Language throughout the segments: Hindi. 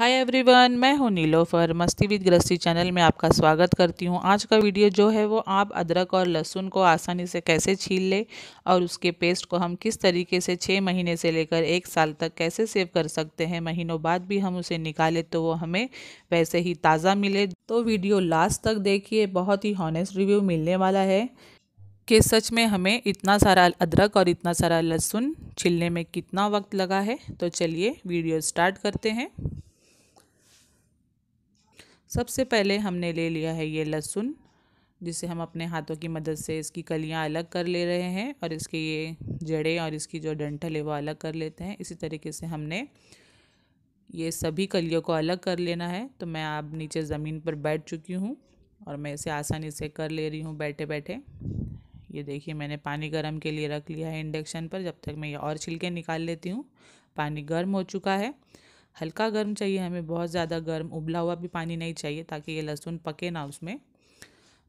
हाय एवरीवन मैं हूं नीलोफर मस्ती विद ग्रस्ती चैनल में आपका स्वागत करती हूं आज का वीडियो जो है वो आप अदरक और लहसुन को आसानी से कैसे छील ले और उसके पेस्ट को हम किस तरीके से छः महीने से लेकर एक साल तक कैसे सेव कर सकते हैं महीनों बाद भी हम उसे निकालें तो वो हमें वैसे ही ताज़ा मिले तो वीडियो लास्ट तक देखिए बहुत ही हॉनेस्ट रिव्यू मिलने वाला है कि सच में हमें इतना सारा अदरक और इतना सारा लहसुन छिलने में कितना वक्त लगा है तो चलिए वीडियो स्टार्ट करते हैं सबसे पहले हमने ले लिया है ये लहसुन जिसे हम अपने हाथों की मदद से इसकी कलियां अलग कर ले रहे हैं और इसके ये जड़े और इसकी जो डंठल है वो अलग कर लेते हैं इसी तरीके से हमने ये सभी कलियों को अलग कर लेना है तो मैं अब नीचे ज़मीन पर बैठ चुकी हूँ और मैं इसे आसानी से कर ले रही हूँ बैठे बैठे ये देखिए मैंने पानी गर्म के लिए रख लिया है इंडक्शन पर जब तक मैं ये और छिलके निकाल लेती हूँ पानी गर्म हो चुका है हल्का गर्म चाहिए हमें बहुत ज़्यादा गर्म उबला हुआ भी पानी नहीं चाहिए ताकि ये लहसुन पके ना उसमें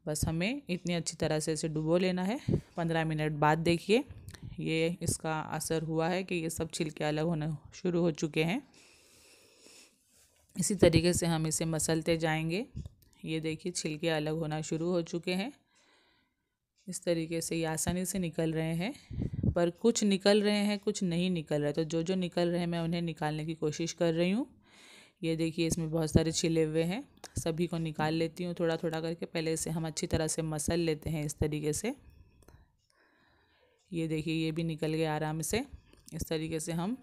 बस हमें इतनी अच्छी तरह से इसे डुबो लेना है पंद्रह मिनट बाद देखिए ये इसका असर हुआ है कि ये सब छिलके अलग होने शुरू हो चुके हैं इसी तरीके से हम इसे मसलते जाएंगे ये देखिए छिलके अलग होना शुरू हो चुके हैं इस तरीके से ये आसानी से निकल रहे हैं पर कुछ निकल रहे हैं कुछ नहीं निकल रहा है तो जो जो निकल रहे हैं मैं उन्हें निकालने की कोशिश कर रही हूँ ये देखिए इसमें बहुत सारे छिले हुए हैं सभी को निकाल लेती हूँ थोड़ा थोड़ा करके पहले इसे हम अच्छी तरह से मसल लेते हैं इस तरीके से ये देखिए ये भी निकल गए आराम से इस तरीके से हम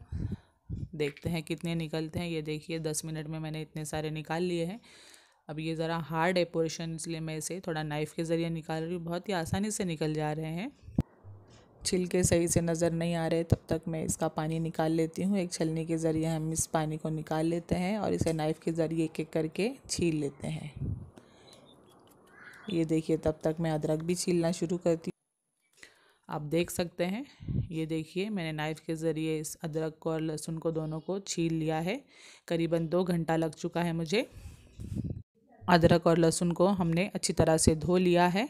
देखते हैं कितने निकलते हैं ये देखिए दस मिनट में मैंने इतने सारे निकाल लिए हैं अब ये ज़रा हार्ड है पोर्शन इसलिए मैं इसे थोड़ा नाइफ़ के ज़रिए निकाल रही हूँ बहुत ही आसानी से निकल जा रहे हैं छिलके सही से नज़र नहीं आ रहे तब तक मैं इसका पानी निकाल लेती हूँ एक छलनी के ज़रिए हम इस पानी को निकाल लेते हैं और इसे नाइफ़ के ज़रिए एक एक करके छील लेते हैं ये देखिए तब तक मैं अदरक भी छीलना शुरू करती हूँ आप देख सकते हैं ये देखिए मैंने नाइफ़ के ज़रिए इस अदरक को और लहसुन को दोनों को छील लिया है करीबन दो घंटा लग चुका है मुझे अदरक और लहसुन को हमने अच्छी तरह से धो लिया है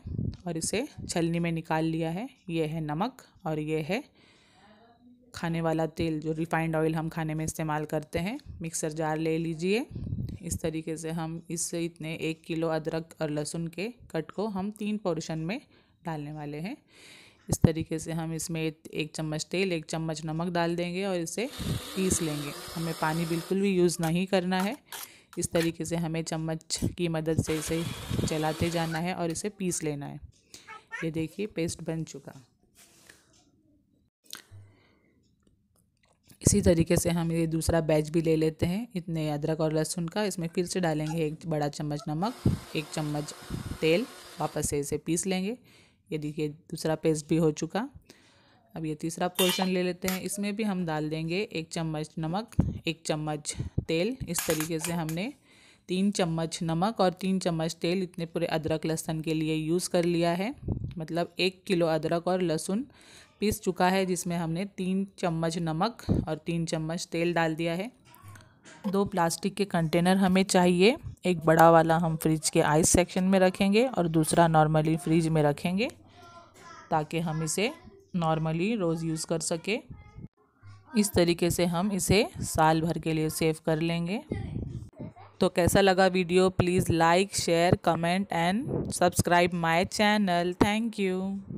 और इसे छलनी में निकाल लिया है ये है नमक और ये है खाने वाला तेल जो रिफाइंड ऑयल हम खाने में इस्तेमाल करते हैं मिक्सर जार ले लीजिए इस तरीके से हम इससे इतने एक किलो अदरक और लहसुन के कट को हम तीन पोर्शन में डालने वाले हैं इस तरीके से हम इसमें एक चम्मच तेल एक चम्मच नमक डाल देंगे और इसे पीस लेंगे हमें पानी बिल्कुल भी यूज़ नहीं करना है इस तरीके से हमें चम्मच की मदद से इसे चलाते जाना है और इसे पीस लेना है ये देखिए पेस्ट बन चुका इसी तरीके से हम ये दूसरा बैच भी ले लेते हैं इतने अदरक और लहसुन का इसमें फिर से डालेंगे एक बड़ा चम्मच नमक एक चम्मच तेल वापस से इसे पीस लेंगे ये देखिए दूसरा पेस्ट भी हो चुका अब ये तीसरा पोर्शन ले लेते हैं इसमें भी हम डाल देंगे एक चम्मच नमक एक चम्मच तेल इस तरीके से हमने तीन चम्मच नमक और तीन चम्मच तेल इतने पूरे अदरक लहसुन के लिए यूज़ कर लिया है मतलब एक किलो अदरक और लहसुन पीस चुका है जिसमें हमने तीन चम्मच नमक और तीन चम्मच तेल डाल दिया है दो प्लास्टिक के कंटेनर हमें चाहिए एक बड़ा वाला हम फ्रिज के आइस सेक्शन में रखेंगे और दूसरा नॉर्मली फ्रिज में रखेंगे ताकि हम इसे नॉर्मली रोज़ यूज़ कर सके इस तरीके से हम इसे साल भर के लिए सेव कर लेंगे तो कैसा लगा video please like share comment and subscribe my channel thank you